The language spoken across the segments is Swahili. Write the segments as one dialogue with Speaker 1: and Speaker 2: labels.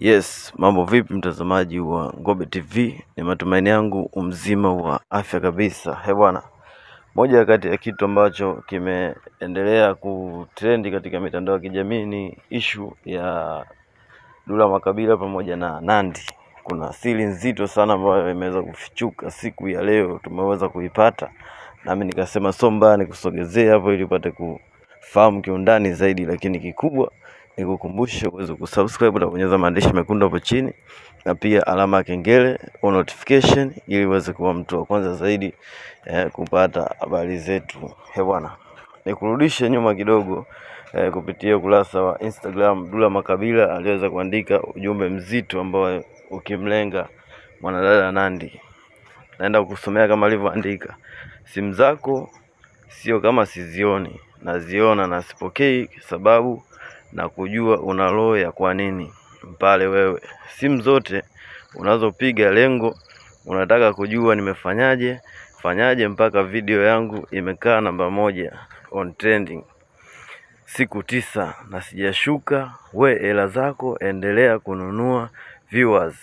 Speaker 1: Yes, mambo vipi mtazamaji wa Ngobe TV? Ni matumaini yangu umzima wa afya kabisa. He bwana, moja kati ya kitu ambacho kimeendelea kutrendi katika mitandao ya kijamii ni ishu ya Dula Makabila pamoja na Nandi. Kuna siri nzito sana ambayo imeweza kufichuka siku ya leo, tumeweza kuipata nami nikasema so mbaya nikusogezee hapo ili upate kufahamu kiundani zaidi, lakini kikubwa Nikukumbushe uweze kusubscribe na kubonyeza maandishi mekundu hapo chini na pia alama ya kengele au notification ili uweze kuwa mtu wa kwanza zaidi eh, kupata habari zetu. He eh, bwana, nikurudishe nyuma kidogo eh, kupitia ukurasa wa Instagram Dula Makabila aliweza kuandika ujumbe mzito ambao ukimlenga mwanadada Nandi. Naenda kukusomea kama alivyoandika. Simu zako sio kama sizioni, naziona na sipokei sababu na kujua una roho ya kwa nini mpale wewe. Simu zote unazopiga lengo unataka kujua nimefanyaje fanyaje mpaka video yangu imekaa namba moja on trending siku tisa na sijashuka. We hela zako endelea kununua viewers,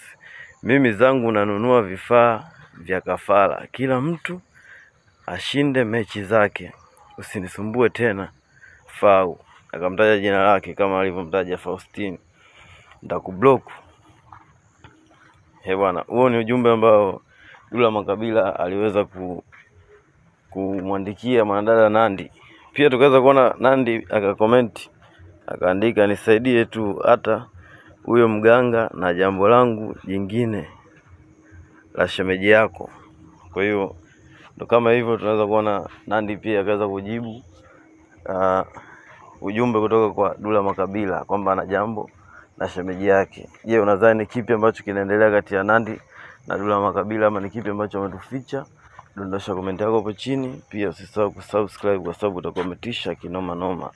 Speaker 1: mimi zangu nanunua vifaa vya kafara. Kila mtu ashinde mechi zake, usinisumbue tena fau akamtaja jina lake kama alivyomtaja Faustini, nitakublock. Eh bwana, huo ni ujumbe ambao Dula Makabila aliweza ku kumwandikia mwanadada Nandi. Pia tukaweza kuona Nandi akakomenti akaandika, nisaidie tu hata huyo mganga na jambo langu jingine la shemeji yako. Kwa hiyo ndo kama hivyo tunaweza kuona Nandi pia akaweza kujibu uh, ujumbe kutoka kwa Dula Makabila kwamba ana jambo na shemeji yake. Je, unadhani kipi ambacho kinaendelea kati ya Nandy na Dula Makabila ama ni kipi ambacho ametuficha? Dondosha komenti yako hapo chini, pia usisahau kusubscribe kwa sababu utakometisha kinoma noma.